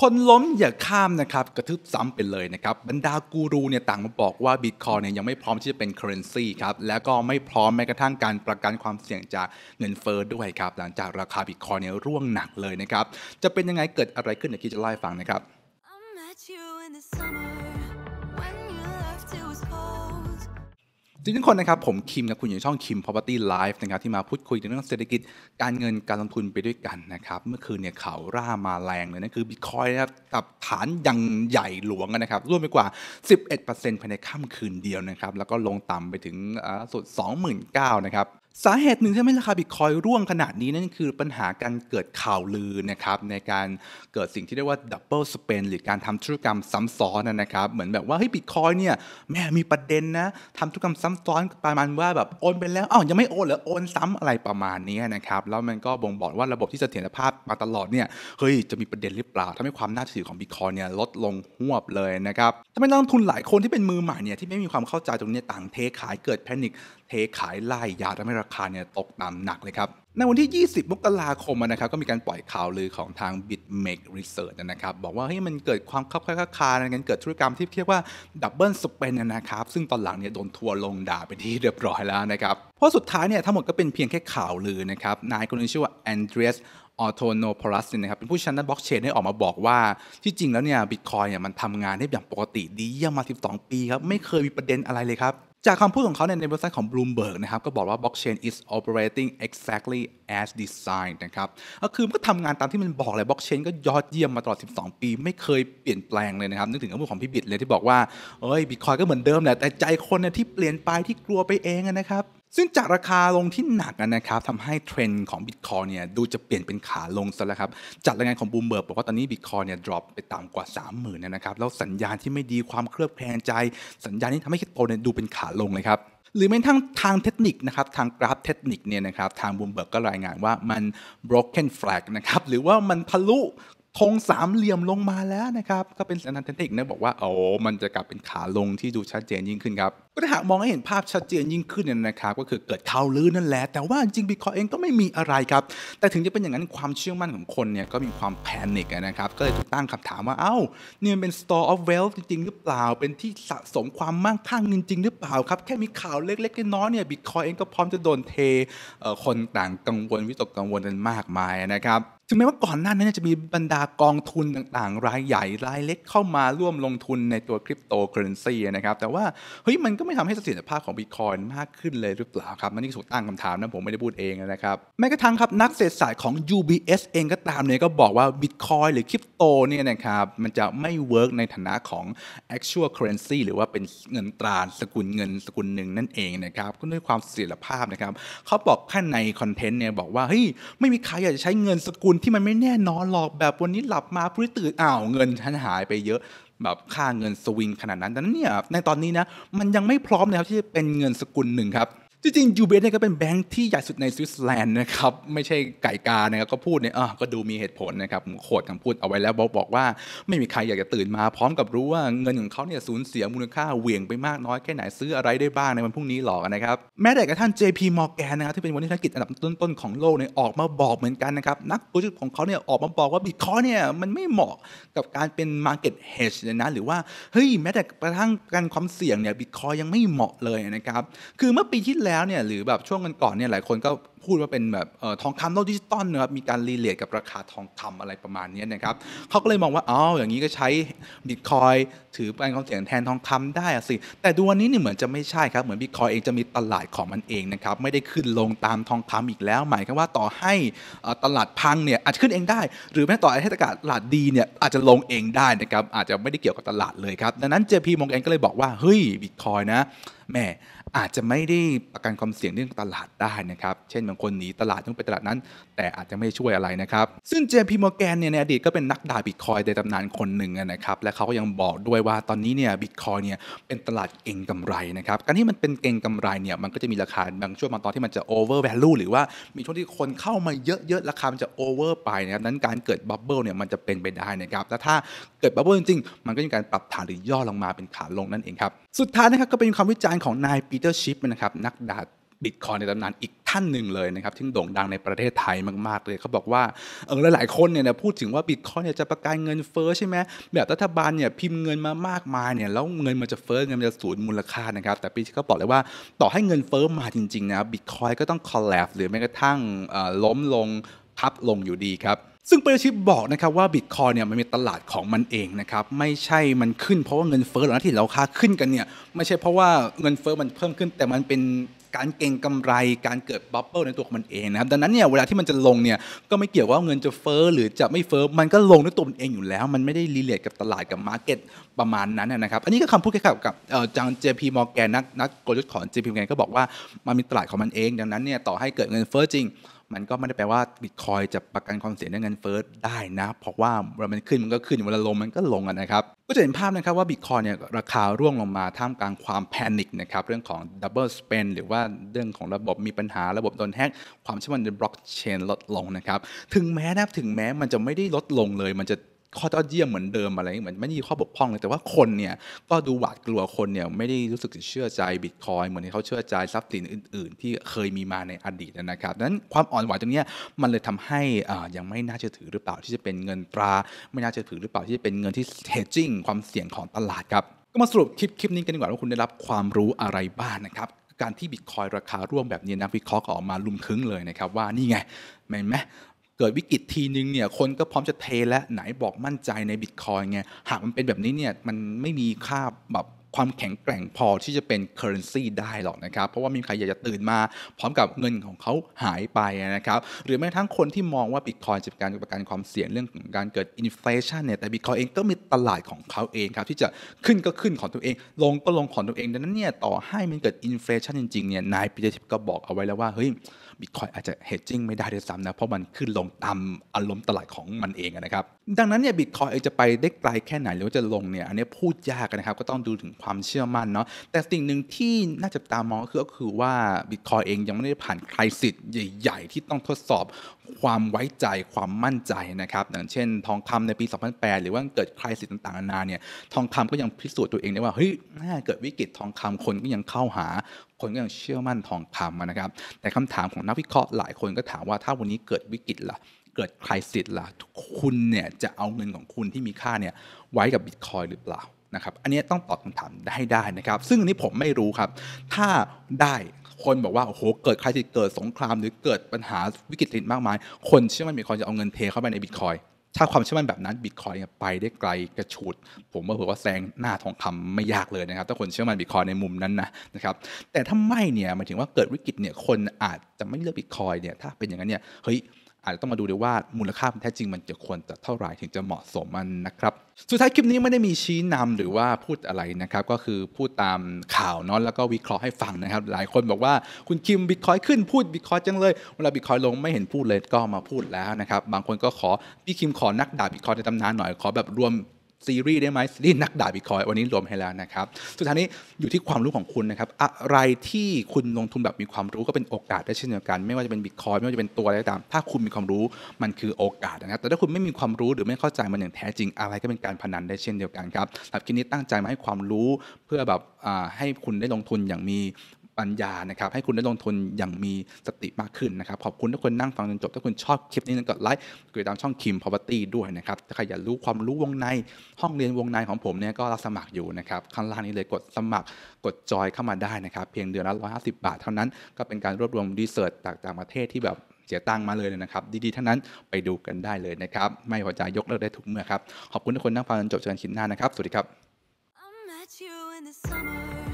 คนล้มอย่าข้ามนะครับ กระทึบซ้ำไปเลยนะครับบรรดากูรูเนี่ยต่างมาบอกว่าบิตคอยเนี่ยยังไม่พร้อมที่จะเป็นเคอร์เรนซีครับ แล้วก็ไม่พร้อมแม้กระทั่งการประกันความเสี่ยงจากเงินเฟ้อด้วยครับ หลังจากราคาบิตคอยเนี่ยร่วงหนักเลยนะครับ จะเป็นยังไงเกิดอะไรขึ้นเดี๋ยวคิดจะไล่ฟังนะครับทุกคนนะครับผมคิมนะคุณอยู่ช่องคิม Property Live นะครับที่มาพูดคุยในเรื่องเศรษฐกิจการเงินการลงทุนไปด้วยกันนะครับ เมื่อคืนเนี่ยข่าวร่ามาแรงเลยนะคือบิตคอยนะครับตับฐานยังใหญ่หลวงนะครับ ร่วมไปกว่า 11%ภายในค่ำคืนเดียวนะครับ แล้วก็ลงต่ำไปถึงสุด 29,000 นะครับสาเหตุหนึ่งที่ทำให้ราคาบิตคอยร่วงขนาดนี้ นั่นคือปัญหาการเกิดข่าวลือนะครับในการเกิดสิ่งที่เรียกว่าดับเบิลสเปนหรือการทำธุรกรรมซ้ำซ้อนนะครับเหมือนแบบว่าเฮ้ยบิตคอยเนี่ยแม่มีประเด็นนะทำธุรกรรมซ้ำซ้อนประมาณว่าแบบโอนไปแล้วอ้าวยังไม่โอนเหรอโอนซ้ำอะไรประมาณนี้นะครับแล้วมันก็บ่งบอกว่าระบบที่เสถียรภาพมาตลอดเนี่ยเฮ้ยจะมีประเด็นหรือเปล่าทำให้ความน่าเถือของบิตคอยเนี่ยลดลงหวบเลยนะครับทำให้นักลงทุนหลายคนที่เป็นมือใหม่เนี่ยที่ไม่มีความเข้าใจตรงนี้ต่างเทขายเกิดแพนิคเทขายไล่ยาทำให้ราคาเนี่ยตกต่ำหนักเลยครับ ในวันที่ 20 มกราคมนะครับก็มีการปล่อยข่าวลือของทาง BitMake Research นะครับบอกว่าเฮ้ยมันเกิดความคับคาคาในการเกิดธุรกรรมที่เรียกว่าดับเบิลสเปนนะครับซึ่งตอนหลังเนี่ยโดนทัวลงด่าไปที่เรียบร้อยแล้วนะครับ เพราะสุดท้ายเนี่ยทั้งหมดก็เป็นเพียงแค่ข่าวลือนะครับนายคนนึงชื่อว่าแอนเดรียสออโตโนพลัสนะครับเป็นผู้ชนะบล็อกเชนได้ออกมาบอกว่า ที่จริงแล้วเนี่ยบิตคอยเนี่ยมันทำงานได้อย่างปกติดีเยี่ยมมา12ปีครับไม่เคยมีประเด็นอะไรเลยครับจากคำพูดของเขาในในเว็บไซต์ของ Bloomberg นะครับก็บอกว่า blockchain is operating exactly as designed นะครับก็คือมันก็ทำงานตามที่มันบอกเลยบล็อกเชนก็ยอดเยี่ยมมาตลอด 12 ปี ไม่เคยเปลี่ยนแปลงเลยนะครับ นึกถึงคำพูดของพี่บิดเลยที่บอกว่าเอ้ยบิตคอยก็เหมือนเดิมแหละแต่ใจคนเนี่ยที่เปลี่ยนไปที่กลัวไปเองนะครับซึ่งจากราคาลงที่หนักนะครับทำให้เทรนด์ของบิตคอยเนี่ยดูจะเปลี่ยนเป็นขาลงซะแล้วครับจากรายงานของบูมเบิร์กบอกว่าตอนนี้บิตคอยเนี่ยดรอปไปต่ำกว่า 30,000นนะครับแล้วสัญญาณที่ไม่ดีความเครือบแคลงใจ สัญญาณนี้ทำให้คริปโตเนี่ยดูเป็นขาลงเลยครับหรือแม้ทั้งทางเทคนิคนะครับ ทางกราฟเทคนิคเนี่ยนะครับทางบูมเบิร์กก็รายงานว่ามัน broken flag นะครับหรือว่ามันทะลุธงสามเหลี่ยมลงมาแล้วนะครับก็เป็นสัญญาณเทคนิคนะบอกว่าโอ้มันจะกลับเป็นขาลงที่ดูชัดเจนยิ่งขึ้นครับก็ถ้าหากมองให้เห็นภาพชัดเจนยิ่งขึ้นเนี่ยนะครับก็คือเกิดข่าวลือนั่นแหละ แต่ว่าจริงบิตคอยเองก็ไม่มีอะไรครับแต่ถึงจะเป็นอย่างนั้นความเชื่อมั่นของคนเนี่ยก็มีความแพนิคนะครับ ก็เลยถูกตั้งคำถามว่าเอ้านี่มันเป็น store of wealth จริงหรือเปล่าเป็นที่สะสมความมั่งคั่งจริงหรือเปล่าครับแค่มีข่าวเล็ก ๆ น้อยๆเนี่ยบิตคอยเองก็พร้อมจะโดนเทคนต่างกังวลวิตกกังวลกันมากมายนะครับถึงแม้ว่าก่อนหน้านั้นจะมีบรรดากองทุนต่างๆ รายใหญ่รายเล็กเข้ามาร่วมลงทุนในตัวคริปโตเคอเรนซีนะครับแต่ว่าเฮ้ยมันก็ไม่ทำให้เสถียรภาพของบิตคอยน์มากขึ้นเลยหรือเปล่าครับมันนี่สุดตั้งคำถามนะผมไม่ได้พูดเองนะครับแม้กระทั่งครับนักเศรษฐศาสตร์ของ UBS เองก็ตามเนี่ยก็บอกว่าบิตคอยน์หรือคริปโตเนี่ยนะครับมันจะไม่เวิร์กในฐานะของ actual currency หรือว่าเป็นเงินตราสกุลเงินสกุลหนึ่งนั่นเองนะครับก็ด้วยความเสถียรภาพนะครับเขาบอกข้างในคอนเทนต์เนี่ยบอกว่าเฮ้ยไม่มีใครอยากจะใช้เงินสกุลนที่มันไม่แน่นอนหรอกแบบวันนี้หลับมาพรุ่งตื่นอ้าว เงินฉันหายไปเยอะ แบบค่าเงินสวิงขนาดนั้นดังนั้นเนี่ยในตอนนี้นะ มันยังไม่พร้อมลยครับ ที่จะเป็นเงินสกุลหนึ่งครับจริงๆยูเบสเนี่ยก็เป็นแบงค์ที่ใหญ่สุดในสวิตเซอร์แลนด์นะครับไม่ใช่ไก่กานะครับก็พูดเนี่ยก็ดูมีเหตุผลนะครับโคดคำพูดเอาไว้แล้วบอกบอกว่าไม่มีใครอยากจะตื่นมาพร้อมกับรู้ว่าเงินของเขาเนี่ยสูญเสียมูลค่าเหวี่ยงไปมากน้อยแค่ไหนซื้ออะไรได้บ้างในวันพรุ่งนี้หรอกนะครับแม้แต่กระทั่ง JP Morgan นะครับที่เป็นวันนี่ธุรกิจอันดับต้นๆของโลกเนี่ยออกมาบอกเหมือนกันนะครับนักธุรกิของเขาเนี่ยออกมาบอกว่าบิตคอยเนี่ยมันไม่เหมาะกับการเป็น market hedge เลยนะหรือว่าเฮ้ยแม้แต่กระทั่งการความเสี่ยงเนี่ยบิตคอยยังไม่เหมาะเลยนะครับคือเมื่อปีที่แล้วแล้วเนี่ยหรือแบบช่วงกันก่อนเนี่ยหลายคนก็พูดว่าเป็นแบบทองคำโลกดิจิตอลนะครับมีการรีเลทกับราคาทองคำอะไรประมาณนี้นะครับเขาก็เลยมองว่าอ๋ออย่างนี้ก็ใช้บิตคอยถือเป็นความเสี่ยงแทนทองคำได้สิ แต่ดูวันนี้นี่เหมือนจะไม่ใช่ครับเหมือนบิตคอยเองจะมีตลาดของมันเองนะครับไม่ได้ขึ้นลงตามทองคำอีกแล้วหมายความว่าต่อให้ตลาดพังเนี่ยอาจจะขึ้นเองได้ หรือแม้ต่อให้ตลาดดีเนี่ยอาจจะลงเองได้นะครับอาจจะไม่ได้เกี่ยวกับตลาดเลยครับดังนั้นเพีมองเองก็เลยบอกว่าเฮ้ยบิตคอยนะแม่อาจจะไม่ได้ประกันความเสี่ยงเรื่องตลาดได้นะครับเช่นางคนหนีตลาดต้องไปตลาดนั้น แต่อาจจะไม่ช่วยอะไรนะครับซึ่งเจมพีมอร์แกนเนี่ยในอดีตก็เป็นนักด่าบิตคอยในตำนานคนหนึ่งนะครับและเขาก็ยังบอกด้วยว่าตอนนี้เนี่ยบิตคอยเนี่ยเป็นตลาดเก่งกำไรนะครับการที่มันเป็นเก่งกำไรเนี่ยมันก็จะมีราคาบางช่วงบางตอนที่มันจะโอเวอร์แวลูหรือว่ามีช่วงที่คนเข้ามาเยอะๆราคามันจะวอร์ไปนะครับนั้นการเกิดบับเบิลเนี่ยมันจะเป็นไปได้นะครับและถ้าเกิดบับเบิลจริงๆมันก็มีการปรับฐานหรือย่อลงมาเป็นขาลงนั่นเองครับสุดท้ายนะครับก็เป็นความวิจารณ์ของนายปีเตอร์ชิปนะครับนักดาบิตคอยในตำนานอีกท่านหนึ่งเลยนะครับที่โด่งดังในประเทศไทยมากๆเลยเขาบอกว่าเออหลาย ๆ คนเนี่ยพูดถึงว่าบิตคอยเนี่ยจะประกาศเงินเฟ้อใช่ไหมแบบรัฐบาลเนี่ยพิมพ์เงินมามากมายเนี่ยแล้วเงินมันจะเฟ้อเงินมันจะสูญมูลค่านะครับ แต่ปี่ก็บอกเลยว่าต่อให้เงินเฟ้อมาจริงๆนะบิตคอยก็ต้องคอลลปหรือแม้กระทั่งล้มลงพับลงอยู่ดีครับซึ่งปริชิปบอกนะครับว่าบิตคอยเนี่ยมันมีตลาดของมันเองนะครับไม่ใช่มันขึ้น เพราะว่าเงินเฟ้อหรือที่เราค้าขึ้นกันเนี่ยไม่ใช่เพราะว่าเงินเฟ้อมันเพิ่มขึ้น แต่มันเป็นการเก่งกำไรการเกิดบับเบิลในตัวของมันเองนะครับดังนั้นเนี่ยเวลาที่มันจะลงเนี่ยก็ไม่เกี่ยวว่าเงินจะเฟอ้อหรือจะไม่เฟอ้อมันก็ลงด้วยตัวมันเองอยู่แล้ว มันไม่ได้รีเลทกับตลาดกับมาร์เก็ตประมาณนั้นนะครับอันนี้ก็คำพูดคล้ายๆกับจางเจพีมอร์แกนนักนักกลยุทธ์ของเจพีมอร์แกนก็บอกว่ามันมีตลาดของมันเองดังนั้นเนี่ยต่อให้เกิดเงินเฟอ้อจริงมันก็ไม่ได้แปลว่าบิตคอยจะประกันความเสี่ยงในเงินเฟ้อได้นะ เพราะว่าเวลามันขึ้นมันก็ขึ้นเวลาลงมันก็ลงนะครับ ก็จะเห็นภาพนะครับว่าบิตคอยเนี่ยราคาร่วงลงมาท่ามกลางความแพนิคนะครับเรื่องของดับเบิลสเปนหรือว่าเรื่องของระบบมีปัญหาระบบโดนแฮกความเชื่อมั่นในบล็อกเชนลดลงนะครับ ถึงแม้นะถึงแม้มันจะไม่ได้ลดลงเลยมันจะข้อยอดเยี่ยมเหมือนเดิมอะไรเหมือนไม่มีข้อบกพร่องเลยแต่ว่าคนเนี่ยก็ดูหวาดกลัวคนเนี่ยไม่ได้รู้สึกเชื่อใจบิตคอยเหมือนที่เขาเชื่อใจทรัพย์สินอื่น ๆ ที่เคยมีมาในอดีตนะครับดังนั้นความอ่อนไหวตรงนี้มันเลยทำให้ยังไม่น่าเชื่อถือหรือเปล่าที่จะเป็นเงินตราไม่น่าเชื่อถือหรือเปล่าที่จะเป็นเงินที่เทจจิ้งความเสี่ยงของตลาดครับก็มาสรุปคลิปคลิปนี้กันดีกว่าว่าคุณได้รับความรู้อะไรบ้างนะครับการที่บิตคอยราคาร่วงแบบนี้นักวิเคราะห์ออกมาลุมคึ้งเลยนะครับว่านี่ไงเห็นไหมเกิดวิกฤตทีนึงเนี่ย คนก็พร้อมจะเทและไหนบอกมั่นใจในบิตคอยไงหากมันเป็นแบบนี้เนี่ย มันไม่มีค่าแบบความแข็งแกร่งพอที่จะเป็นเคอร์เรนซีได้ หรอกนะครับ เพราะว่ามีใครอยากจะตื่นมา พร้อมกับเงินของเขาหายไปนะครับ หรือแม้ทั้งคนที่มองว่าบิตคอยจะเป็นการประกันความเสี่ยงเรื่องของการเกิดอินฟลชันเนี่ยแต่บิตคอยเองก็มีตลาดของเขาเองครับที่จะขึ้นก็ขึ้นของตัวเอง ลงก็ลงของตัวเอง ดังนั้นเนี่ยต่อให้มันเกิดอินฟลชันจริงๆเนี่ยนายปีเตอร์ิปก็บอกเอาไว้แล้วว่าเฮ้ยบิตคอยอาจจะเฮดจิ้งไม่ได้ด้วยซ้ำนะเพราะมันขึ้นลงตามอารมณ์ตลาดของมันเองนะครับดังนั้นเนี่ยบิตคอยจะไปได้ไกลแค่ไหน หรือว่าจะลงเนี่ยอันนี้พูดยากนะครับก็ต้องดูถึงความเชื่อมั่นเนาะแต่สิ่งหนึ่งที่น่าจะตามมองก็คือว่าบิตคอยเองยังไม่ได้ผ่านใครสิทธิ์ใหญ่ๆ ที่ต้องทดสอบความไว้ใจความมั่นใจนะครับอย่างเช่นทองคำในปี 2008 หรือว่าเกิดใครสิทธิ์ต่างๆนานาเนี่ยทองคำก็ยังพิสูจน์ตัวเองได้ว่า เฮ้ยถ้าเกิดวิกฤตทองคำคนก็ยังเข้าหาคนก็ยังเชื่อมั่นทองคำนะครับแต่คำถามของนักวิเคราะห์หลายคนก็ถามว่าถ้าวันนี้เกิดวิกฤตล่ะเกิดครสิทธิ์ล่ะคุณเนี่ยจะเอาเงินของคุณที่มีค่าเนี่ยไว้กับบิตคอยหรือเปล่านะครับอันนี้ต้องตอบคำถามได้ได้นะครับ ซึ่งอันนี้ผมไม่รู้ครับถ้าได้คนบอกว่าโอ้โหเกิดใครสิทธิ์เกิดสงคราม หรือเกิดปัญหาวิกฤติมากมาย คนเชื่อมั่นบิตคอยจะเอาเงินเทเข้าไปในบิตคอยถ้าความเชื่อมั่นแบบนั้นบิตคอยไปได้ไกลกระฉูด ผมว่าเผื่อว่าแซงหน้าทองคำไม่ยากเลยนะครับถ้าคนเชื่อมั่นบิตคอยในมุมนั้นนะนะครับแต่ถ้าไม่เนี่ยหมายถึงว่าเกิดวิกฤตเนี่ยคนอาจจะไม่เลือกบิตคอยเนี่ยถ้าเป็นอย่างนั้นเนี่ยเฮ้ยอาจจะต้องมาดูด้วยว่ามูลค่าแท้จริงมันจะควรจะเท่าไหร่ ถึงจะเหมาะสมมันนะครับ สุดท้ายคลิปนี้ไม่ได้มีชี้นำหรือว่าพูดอะไรนะครับ ก็คือพูดตามข่าวเนาะแล้วก็วิเคราะห์ให้ฟังนะครับ หลายคนบอกว่าคุณคิมบิตคอยขึ้นพูดบิตคอยจังเลย เวลาบิตคอยลงไม่เห็นพูดเลยก็มาพูดแล้วนะครับบางคนก็ขอพี่คิมขอนักด่าบิตคอยในตำนานหน่อยขอแบบรวมซีรีส์ได้ไหมซีรีส์นักด่าบิตคอยวันนี้รวมให้แล้วนะครับสุดท้ายนี้อยู่ที่ความรู้ของคุณนะครับอะไรที่คุณลงทุนแบบมีความรู้ก็เป็นโอกาสได้เช่นเดียวกัน ไม่ว่าจะเป็นบิตคอยไม่ว่าจะเป็นตัวอะไรตามถ้าคุณมีความรู้มันคือโอกาสนะครับแต่ถ้าคุณไม่มีความรู้หรือไม่เข้าใจมันอย่างแท้จริงอะไรก็เป็นการพนันได้เช่นเดียวกันครับหลับคลิปนี้ตั้งใจมาให้ความรู้เพื่อแบบให้คุณได้ลงทุนอย่างมีปัญญานะครับ ให้คุณได้ลงทุนอย่างมีสติมากขึ้นนะครับ ขอบคุณทุกคนนั่งฟังจนจบถ้าคุณชอบคลิปนี้กดไลค์ กดตามช่องคิมพาวเวอร์ตี้ด้วยนะครับ ถ้าใครอยากรู้ความรู้วงในห้องเรียนวงในของผมเนี่ยก็รับสมัครอยู่นะครับข้างล่างนี้เลยกดสมัครกดจอยเข้ามาได้นะครับ เพียงเดือนละ 150 บาทเท่านั้นก็เป็นการรวบรวมดีเซิร์ตจากต่างประเทศที่แบบเสียตังมาเลยนะครับดีๆ ทั้งนั้นไปดูกันได้เลยนะครับไม่พอใจยกเลิกได้ทุกเมื่อครับขอบคุณทุกคนนั่งฟังจนจบเชิญคิดหน้านะครับสวัสดีครับ